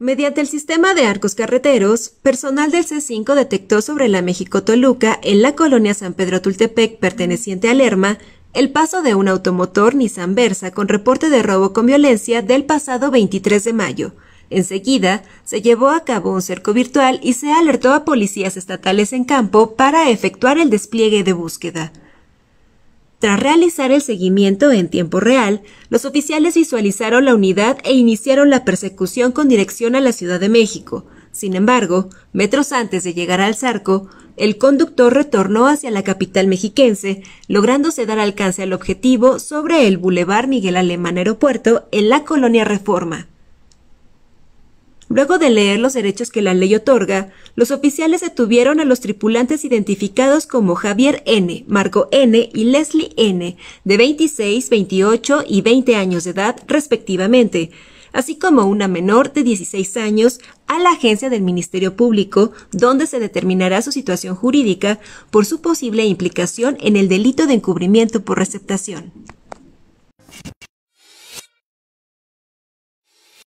Mediante el sistema de arcos carreteros, personal del C5 detectó sobre la México-Toluca, en la colonia San Pedro Tultepec, perteneciente a Lerma, el paso de un automotor Nissan Versa con reporte de robo con violencia del pasado 23 de mayo. Enseguida, se llevó a cabo un cerco virtual y se alertó a policías estatales en campo para efectuar el despliegue de búsqueda. Tras realizar el seguimiento en tiempo real, los oficiales visualizaron la unidad e iniciaron la persecución con dirección a la Ciudad de México. Sin embargo, metros antes de llegar al Zarco, el conductor retornó hacia la capital mexiquense, lográndose dar alcance al objetivo sobre el Boulevard Miguel Alemán Aeropuerto en la colonia Reforma. Luego de leer los derechos que la ley otorga, los oficiales detuvieron a los tripulantes identificados como Javier N., Marco N. y Leslie N., de 26, 28 y 20 años de edad, respectivamente, así como una menor de 16 años, a la agencia del Ministerio Público, donde se determinará su situación jurídica por su posible implicación en el delito de encubrimiento por receptación.